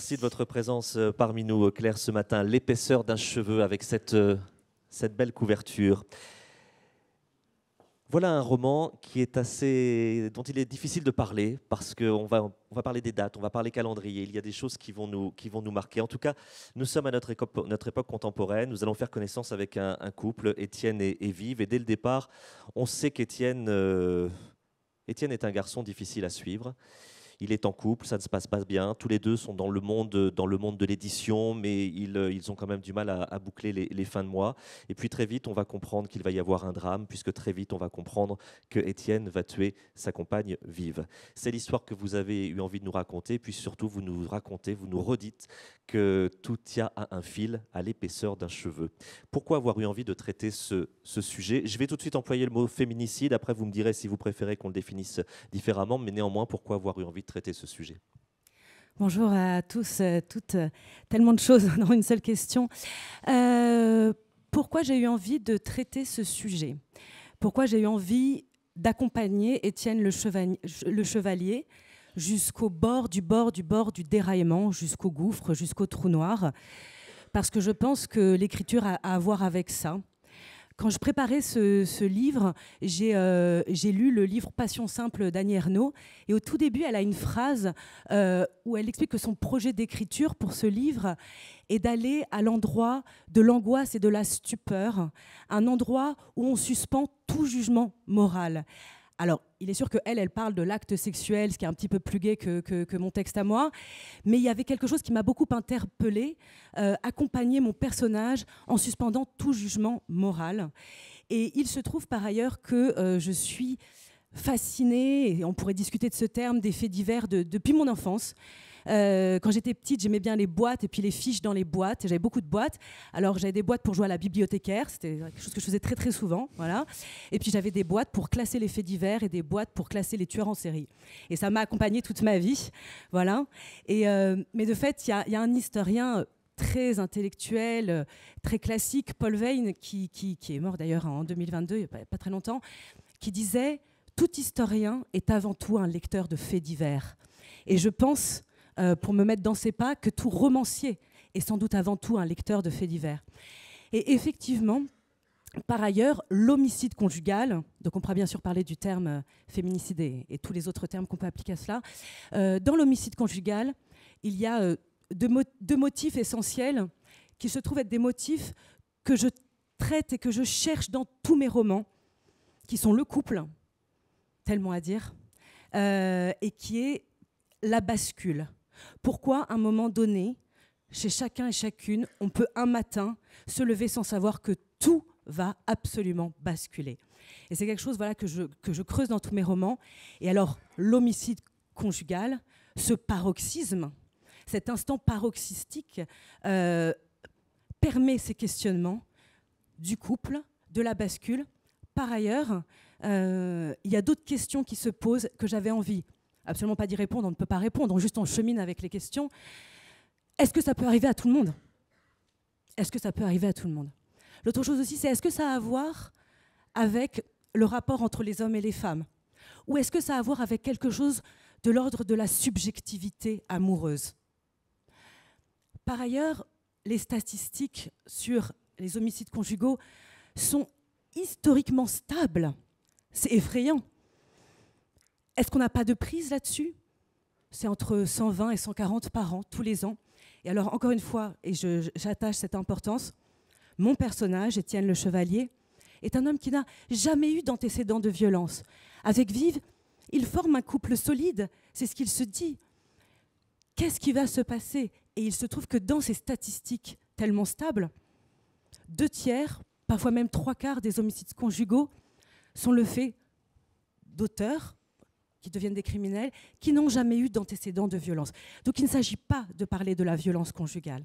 Merci de votre présence euh, parmi nous, euh, Claire, ce matin. L'épaisseur d'un cheveu avec cette, euh, cette belle couverture. Voilà un roman qui est assez, dont il est difficile de parler parce qu'on va, on va parler des dates, on va parler calendrier. Il y a des choses qui vont nous, qui vont nous marquer. En tout cas, nous sommes à notre, époque, notre époque contemporaine. Nous allons faire connaissance avec un, couple, Étienne et, Vive. Et dès le départ, on sait qu'Étienne Étienne est un garçon difficile à suivre il est en couple, ça ne se passe pas bien. Tous les deux sont dans le monde, dans le monde de l'édition, mais ils, euh, ont quand même du mal à, boucler les, fins de mois. Et puis très vite, on va comprendre qu'il va y avoir un drame, puisque très vite, on va comprendre que Étienne va tuer sa compagne vive. C'est l'histoire que vous avez eu envie de nous raconter, puis surtout, vous nous racontez, vous nous redites que tout tient à un fil, à l'épaisseur d'un cheveu. Pourquoi avoir eu envie de traiter ce, ce sujet Je vais tout de suite employer le mot féminicide. Après, vous me direz si vous préférez qu'on le définisse différemment, mais néanmoins, pourquoi avoir eu envie de traiter ce sujet. Bonjour à tous, euh, toutes, euh, tellement de choses dans une seule question. Euh, pourquoi j'ai eu envie de traiter ce sujet Pourquoi j'ai eu envie d'accompagner Étienne le le chevalier jusqu'au bord du bord du bord du déraillement, jusqu'au gouffre, jusqu'au trou noir Parce que je pense que l'écriture a à voir avec ça. Quand je préparais ce, livre, euh, j'ai lu le livre Passion simple d'Annie Ernaux. Et au tout début, elle a une phrase euh, où elle explique que son projet d'écriture pour ce livre est d'aller à l'endroit de l'angoisse et de la stupeur, un endroit où on suspend tout jugement moral. Alors, il est sûr qu'elle, elle, parle de l'acte sexuel, ce qui est un petit peu plus gai que, mon texte à moi, mais il y avait quelque chose qui m'a beaucoup interpellée, euh, accompagner mon personnage en suspendant tout jugement moral. Et il se trouve par ailleurs que euh, je suis fascinée, et on pourrait discuter de ce terme, des faits divers depuis mon enfance. Euh, quand j'étais petite, j'aimais bien les boîtes et puis les fiches dans les boîtes. J'avais beaucoup de boîtes. Alors j'avais des boîtes pour jouer à la bibliothécaire, c'était quelque chose que je faisais très très souvent, voilà. Et puis j'avais des boîtes pour classer les faits divers et des boîtes pour classer les tueurs en série. Et ça m'a accompagnée toute ma vie, voilà. Et euh, mais de fait, il y, a un historien euh, très intellectuel, très classique, Paul Vane, qui, est mort d'ailleurs en 2022, il n'y a pas, pas, très longtemps, qui disait Tout historien est avant tout un lecteur de faits divers. Et je pense euh, pour me mettre dans ses pas que tout romancier, est sans doute avant tout un lecteur de faits divers. Et effectivement, par ailleurs, l'homicide conjugal, donc on pourra bien sûr parler du terme euh, féminicide et, tous les autres termes qu'on peut appliquer à cela, euh, dans l'homicide conjugal, il y a deux, motifs essentiels qui se trouvent être des motifs que je traite et que je cherche dans tous mes romans, qui sont le couple, tellement à dire, et qui est la bascule. Pourquoi, à un moment donné, chez chacun et chacune, on peut un matin se lever sans savoir que tout va absolument basculer. Et c'est quelque chose voilà, que, je, creuse dans tous mes romans. Et alors, l'homicide conjugal, ce paroxysme, cet instant paroxystique, euh, permet ces questionnements du couple, de la bascule. Par ailleurs, euh, il y a d'autres questions qui se posent que j'avais envie absolument pas d'y répondre, on ne peut pas répondre, on juste on chemine avec les questions. Est-ce que ça peut arriver à tout le monde Est-ce que ça peut arriver à tout le monde L'autre chose aussi, c'est est-ce que ça a à voir avec le rapport entre les hommes et les femmes Ou est-ce que ça a à voir avec quelque chose de l'ordre de la subjectivité amoureuse Par ailleurs, les statistiques sur les homicides conjugaux sont historiquement stables. C'est effrayant. Est-ce qu'on n'a pas de prise là-dessus C'est entre 120 et 140 par an, tous les ans. Et alors, encore une fois, et j'attache cette importance, mon personnage, Étienne le Chevalier, est un homme qui n'a jamais eu d'antécédent de violence. Avec Vive, il forme un couple solide, c'est ce qu'il se dit. Qu'est-ce qui va se passer Et il se trouve que dans ces statistiques tellement stables, deux tiers, parfois même trois quarts des homicides conjugaux sont le fait d'auteurs qui deviennent des criminels, qui n'ont jamais eu d'antécédent de violence. Donc il ne s'agit pas de parler de la violence conjugale.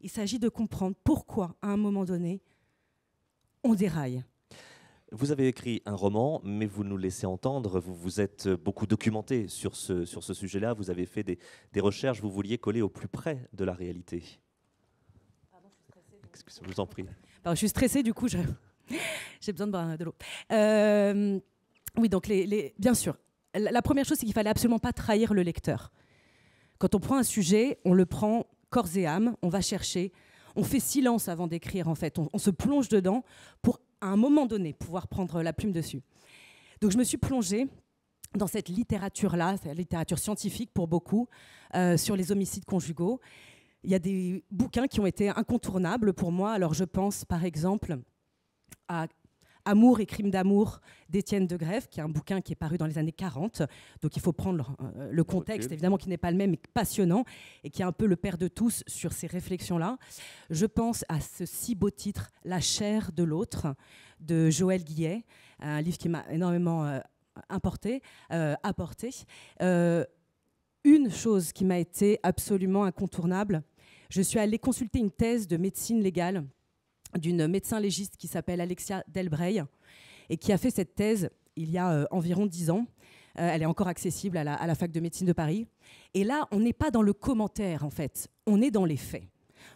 Il s'agit de comprendre pourquoi, à un moment donné, on déraille. Vous avez écrit un roman, mais vous nous laissez entendre, vous vous êtes beaucoup documenté sur ce, sur ce sujet-là, vous avez fait des, recherches, vous vouliez coller au plus près de la réalité. Pardon, je suis stressée. Excusez-moi, vous en prie. je suis stressée, du coup, j'ai besoin de boire de l'eau. Euh, oui, donc les, bien sûr, la première chose, c'est qu'il fallait absolument pas trahir le lecteur. Quand on prend un sujet, on le prend corps et âme, on va chercher, on fait silence avant d'écrire en fait, on, se plonge dedans pour à un moment donné pouvoir prendre la plume dessus. Donc je me suis plongée dans cette littérature-là, la littérature scientifique pour beaucoup, euh, sur les homicides conjugaux. Il y a des bouquins qui ont été incontournables pour moi. Alors je pense par exemple à Amour et crime d'amour d'Étienne de Grève, qui est un bouquin qui est paru dans les années 40. Donc il faut prendre euh, le, contexte, évidemment, qui n'est pas le même, mais passionnant, et qui est un peu le père de tous sur ces réflexions-là. Je pense à ce si beau titre, La chair de l'autre, de Joël Guillet, un livre qui m'a énormément euh, euh, apporté. une chose qui m'a été absolument incontournable, je suis allée consulter une thèse de médecine légale d'une médecin légiste qui s'appelle Alexia Delbrey et qui a fait cette thèse il y a euh, environ dix ans. Euh, elle est encore accessible à la, fac de médecine de Paris. Et là, on n'est pas dans le commentaire, en fait, on est dans les faits.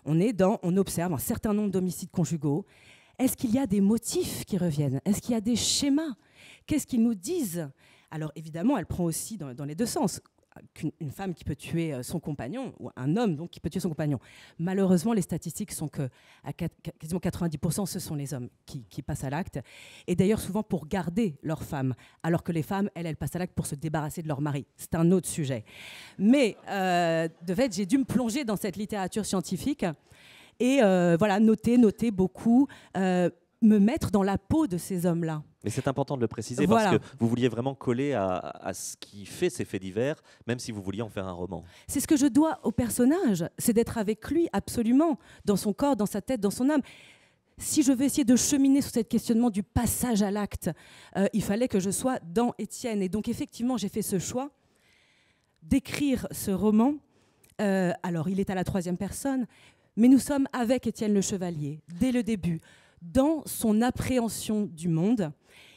On est dans, on observe un certain nombre d'homicides conjugaux. Est-ce qu'il y a des motifs qui reviennent Est-ce qu'il y a des schémas Qu'est-ce qu'ils nous disent Alors évidemment, elle prend aussi dans, les deux sens qu'une femme qui peut tuer euh, son compagnon, ou un homme donc qui peut tuer son compagnon. Malheureusement, les statistiques sont que à quasiment 90%, ce sont les hommes qui, passent à l'acte. Et d'ailleurs, souvent pour garder leur femme, alors que les femmes, elles, elles passent à l'acte pour se débarrasser de leur mari. C'est un autre sujet. Mais euh, de fait, j'ai dû me plonger dans cette littérature scientifique et euh, voilà, noter, noter beaucoup, me mettre dans la peau de ces hommes-là. Mais c'est important de le préciser parce que vous vouliez vraiment coller à, ce qui fait ces faits divers, même si vous vouliez en faire un roman. C'est ce que je dois au personnage, c'est d'être avec lui absolument, dans son corps, dans sa tête, dans son âme. Si je veux essayer de cheminer sur ce questionnement du passage à l'acte, euh, il fallait que je sois dans Étienne. Et donc effectivement, j'ai fait ce choix d'écrire ce roman. Euh, alors, il est à la troisième personne, mais nous sommes avec Étienne le Chevalier dès le début dans son appréhension du monde.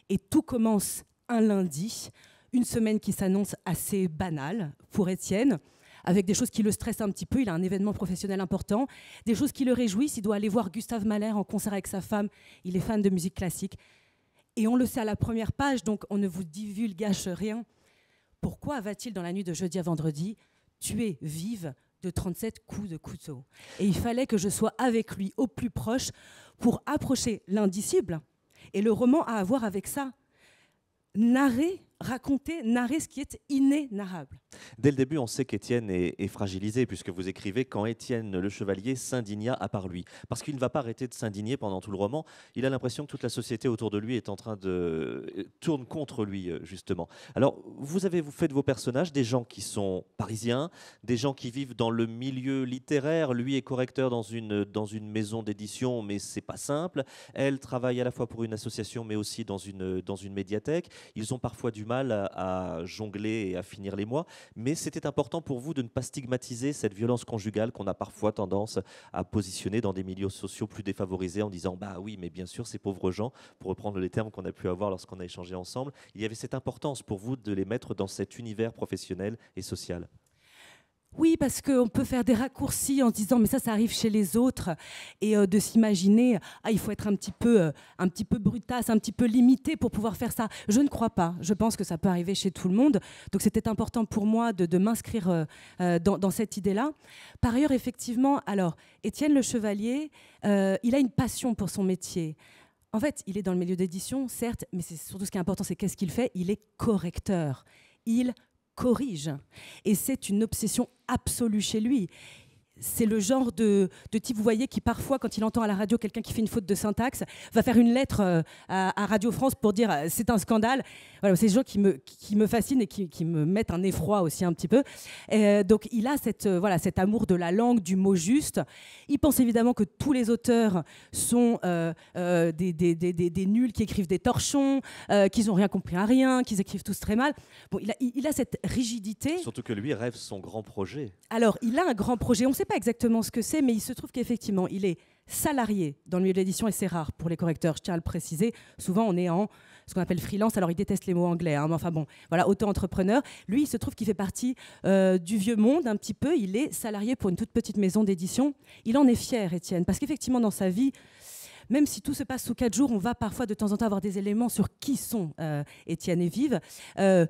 Et tout commence un lundi, une semaine qui s'annonce assez banale pour Étienne, avec des choses qui le stressent un petit peu. Il a un événement professionnel important, des choses qui le réjouissent. Il doit aller voir Gustave Mahler en concert avec sa femme. Il est fan de musique classique. Et on le sait à la première page, donc on ne vous divulgue rien. Pourquoi va-t-il dans la nuit de jeudi à vendredi tuer vive de 37 coups de couteau. Et il fallait que je sois avec lui au plus proche pour approcher l'indicible. Et le roman a à voir avec ça. Narrer raconter, narrer ce qui est inénarrable. Dès le début, on sait qu'Étienne est, fragilisé, puisque vous écrivez quand Étienne le Chevalier s'indigna à part lui. Parce qu'il ne va pas arrêter de s'indigner pendant tout le roman. Il a l'impression que toute la société autour de lui est en train de. Euh, tourne contre lui, euh, justement. Alors, vous avez vous fait de vos personnages des gens qui sont parisiens, des gens qui vivent dans le milieu littéraire. Lui est correcteur dans une, dans une maison d'édition, mais c'est pas simple. Elle travaille à la fois pour une association, mais aussi dans une, dans une médiathèque. Ils ont parfois du mal à jongler et à finir les mois, mais c'était important pour vous de ne pas stigmatiser cette violence conjugale qu'on a parfois tendance à positionner dans des milieux sociaux plus défavorisés en disant bah oui, mais bien sûr, ces pauvres gens, pour reprendre les termes qu'on a pu avoir lorsqu'on a échangé ensemble, il y avait cette importance pour vous de les mettre dans cet univers professionnel et social. Oui, parce qu'on peut faire des raccourcis en se disant mais ça, ça arrive chez les autres et euh, de s'imaginer ah il faut être un petit peu euh, un petit peu brutasse, un petit peu limité pour pouvoir faire ça. Je ne crois pas. Je pense que ça peut arriver chez tout le monde. Donc c'était important pour moi de, m'inscrire euh, dans, cette idée-là. Par ailleurs, effectivement, alors Étienne Le Chevalier, il a une passion pour son métier. En fait, il est dans le milieu d'édition, certes, mais c'est surtout ce qui est important, c'est qu'est-ce qu'il fait Il est correcteur. Il corrige. Et c'est une obsession absolue chez lui c'est le genre de, type, vous voyez, qui parfois, quand il entend à la radio quelqu'un qui fait une faute de syntaxe, va faire une lettre euh, à, Radio France pour dire euh, c'est un scandale. Voilà, c'est des gens qui me, qui me fascinent et qui, me mettent un effroi aussi un petit peu. Euh, donc il a cette, voilà, cet amour de la langue, du mot juste. Il pense évidemment que tous les auteurs sont des, des, nuls qui écrivent des torchons, qu'ils n'ont rien compris à rien, qu'ils écrivent tous très mal. Bon, il a, il a cette rigidité. Surtout que lui rêve son grand projet. Alors, il a un grand projet. On sait pas exactement ce que c'est, mais il se trouve qu'effectivement, il est salarié dans le milieu de l'édition et c'est rare pour les correcteurs, je tiens à le préciser. Souvent, on est en ce qu'on appelle freelance. Alors, il déteste les mots anglais, hein, mais enfin bon, voilà, auto-entrepreneur. Lui, il se trouve qu'il fait partie euh, du vieux monde un petit peu. Il est salarié pour une toute petite maison d'édition. Il en est fier, Étienne, parce qu'effectivement, dans sa vie, même si tout se passe sous quatre jours, on va parfois de temps en temps avoir des éléments sur qui sont Etienne euh, Étienne et Vive. Euh,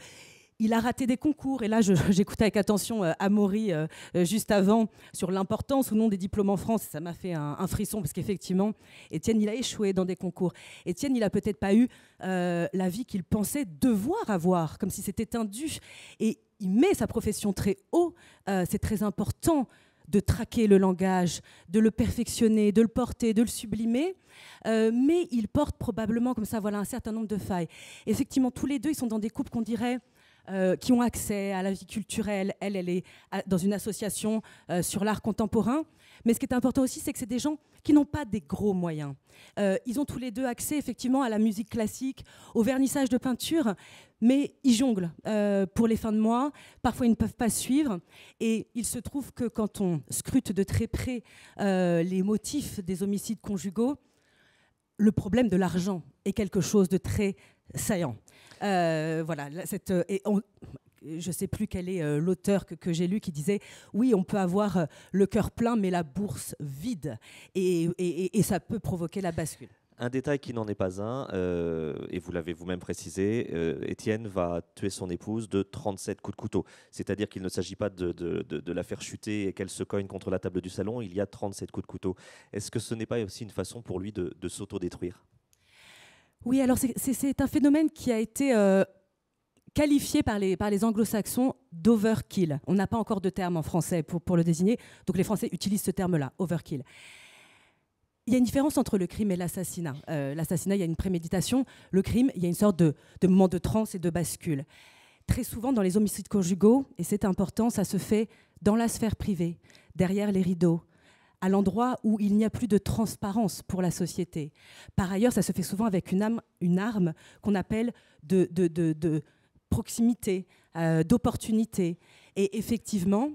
il a raté des concours. Et là, j'écoutais avec attention euh, Amaury euh, euh, juste avant sur l'importance ou non des diplômes en France. Ça m'a fait un, frisson parce qu'effectivement, Étienne, il a échoué dans des concours. Étienne, il n'a peut-être pas eu la vie qu'il pensait devoir avoir, comme si c'était un dû. Et il met sa profession très haut. C'est très important de traquer le langage, de le perfectionner, de le porter, de le sublimer, mais il porte probablement comme ça voilà un certain nombre de failles. Effectivement, tous les deux, ils sont dans des couples qu'on dirait euh, qui ont accès à la vie culturelle. Elle, elle est dans une association euh, sur l'art contemporain. Mais ce qui est important aussi, c'est que c'est des gens qui n'ont pas des gros moyens. Euh, ils ont tous les deux accès effectivement à la musique classique, au vernissage de peinture, mais ils jonglent pour les fins de mois. Parfois, ils ne peuvent pas suivre. Et il se trouve que quand on scrute de très près les motifs des homicides conjugaux, le problème de l'argent est quelque chose de très saillant. Euh, voilà, cette, euh, et je ne sais plus quel est euh, l'auteur que, j'ai lu qui disait oui on peut avoir le cœur plein mais la bourse vide et, ça peut provoquer la bascule. Un détail qui n'en est pas un, et vous l'avez vous-même précisé, Étienne va tuer son épouse de 37 coups de couteau. C'est-à-dire qu'il ne s'agit pas de, la faire chuter et qu'elle se cogne contre la table du salon, il y a 37 coups de couteau. Est-ce que ce n'est pas aussi une façon pour lui de, s'autodétruire oui, alors c'est un phénomène qui a été euh, qualifié par les, anglo-saxons d'overkill. On n'a pas encore de terme en français pour, le désigner, donc les Français utilisent ce terme-là, overkill. Il y a une différence entre le crime et l'assassinat. Euh, l'assassinat, il y a une préméditation. Le crime, il y a une sorte de, de moment de transe et de bascule. Très souvent, dans les homicides conjugaux, et c'est important, ça se fait dans la sphère privée, derrière les rideaux, à l'endroit où il n'y a plus de transparence pour la société. Par ailleurs, ça se fait souvent avec une, arme qu'on appelle de, proximité, euh, d'opportunité. Et effectivement,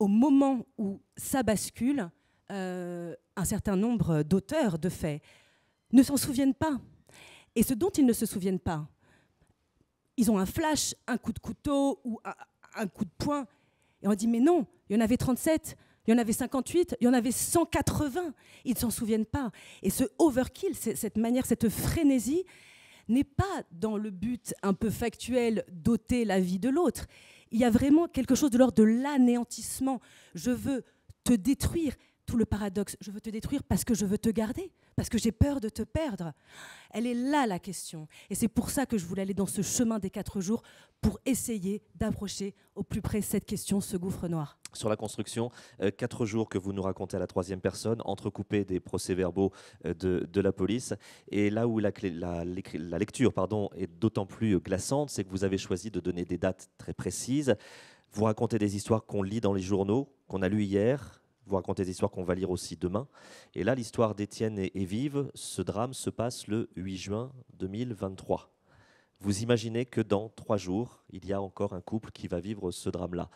au moment où ça bascule, euh, un certain nombre d'auteurs, de faits ne s'en souviennent pas. Et ce dont ils ne se souviennent pas, ils ont un flash, un coup de couteau ou un, un coup de poing. Et on dit, mais non, il y en avait 37 il y en avait 58, il y en avait 180. Ils ne s'en souviennent pas. Et ce overkill, cette manière, cette frénésie, n'est pas dans le but un peu factuel d'ôter la vie de l'autre. Il y a vraiment quelque chose de l'ordre de l'anéantissement. Je veux te détruire, tout le paradoxe. Je veux te détruire parce que je veux te garder, parce que j'ai peur de te perdre. Elle est là la question. Et c'est pour ça que je voulais aller dans ce chemin des quatre jours pour essayer d'approcher au plus près cette question, ce gouffre noir sur la construction, euh, quatre jours que vous nous racontez à la troisième personne, entrecoupés des procès-verbaux euh, de, la police. Et là où la, lecture pardon, est d'autant plus euh, glaçante, c'est que vous avez choisi de donner des dates très précises. Vous racontez des histoires qu'on lit dans les journaux, qu'on a lues hier. Vous racontez des histoires qu'on va lire aussi demain. Et là, l'histoire d'Étienne est vive. Ce drame se passe le 8 juin 2023 vous imaginez que dans trois jours, il y a encore un couple qui va vivre ce drame-là.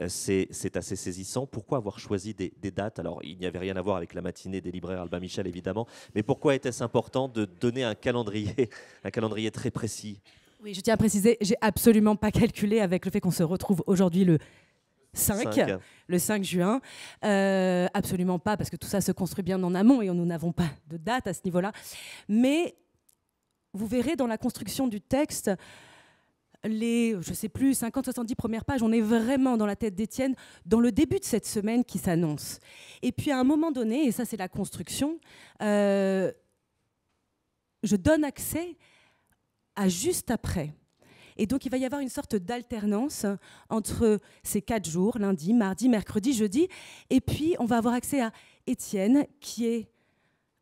Euh, c'est assez saisissant. Pourquoi avoir choisi des, dates Alors, il n'y avait rien à voir avec la matinée des libraires Albin Michel, évidemment, mais pourquoi était-ce important de donner un calendrier, un calendrier très précis Oui, je tiens à préciser, j'ai absolument pas calculé avec le fait qu'on se retrouve aujourd'hui le 5, le 5 juin. Euh, absolument pas, parce que tout ça se construit bien en amont et nous n'avons pas de date à ce niveau-là. Mais vous verrez dans la construction du texte, les, je sais plus, 50-70 premières pages, on est vraiment dans la tête d'Étienne, dans le début de cette semaine qui s'annonce. Et puis à un moment donné, et ça c'est la construction, euh, je donne accès à juste après. Et donc il va y avoir une sorte d'alternance entre ces quatre jours, lundi, mardi, mercredi, jeudi, et puis on va avoir accès à Étienne qui est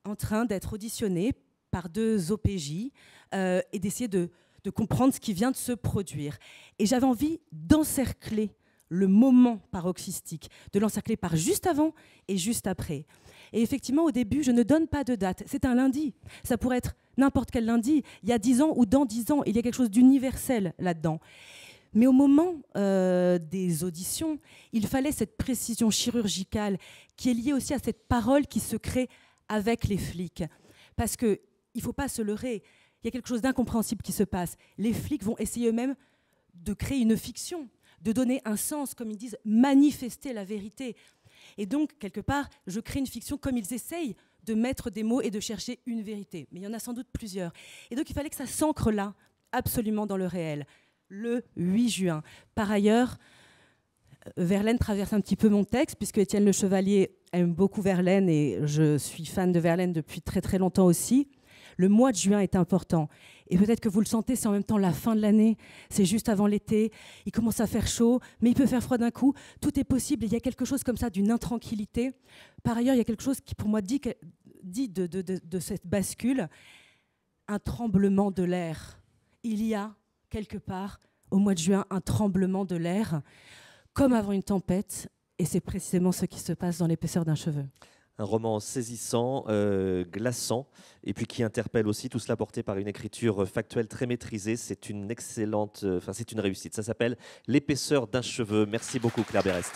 en train d'être auditionné par deux OPJ euh, et d'essayer de, comprendre ce qui vient de se produire. Et j'avais envie d'encercler le moment paroxystique, de l'encercler par juste avant et juste après. Et effectivement, au début, je ne donne pas de date. C'est un lundi. Ça pourrait être n'importe quel lundi, il y a dix ans ou dans dix ans. Il y a quelque chose d'universel là-dedans. Mais au moment euh, des auditions, il fallait cette précision chirurgicale qui est liée aussi à cette parole qui se crée avec les flics. Parce que il ne faut pas se leurrer. Il y a quelque chose d'incompréhensible qui se passe. Les flics vont essayer eux-mêmes de créer une fiction, de donner un sens, comme ils disent, manifester la vérité. Et donc, quelque part, je crée une fiction comme ils essayent de mettre des mots et de chercher une vérité. Mais il y en a sans doute plusieurs. Et donc, il fallait que ça s'ancre là, absolument dans le réel, le 8 juin. Par ailleurs, euh, Verlaine traverse un petit peu mon texte, puisque Étienne Le Chevalier aime beaucoup Verlaine et je suis fan de Verlaine depuis très très longtemps aussi. Le mois de juin est important. Et peut-être que vous le sentez, c'est en même temps la fin de l'année, c'est juste avant l'été, il commence à faire chaud, mais il peut faire froid d'un coup. Tout est possible, il y a quelque chose comme ça d'une intranquillité. Par ailleurs, il y a quelque chose qui pour moi dit, de cette bascule, un tremblement de l'air. Il y a quelque part au mois de juin un tremblement de l'air, comme avant une tempête, et c'est précisément ce qui se passe dans l'épaisseur d'un cheveu un roman saisissant, euh, glaçant, et puis qui interpelle aussi, tout cela porté par une écriture factuelle très maîtrisée. C'est une excellente, euh, enfin c'est une réussite. Ça s'appelle L'épaisseur d'un cheveu. Merci beaucoup Claire Berest.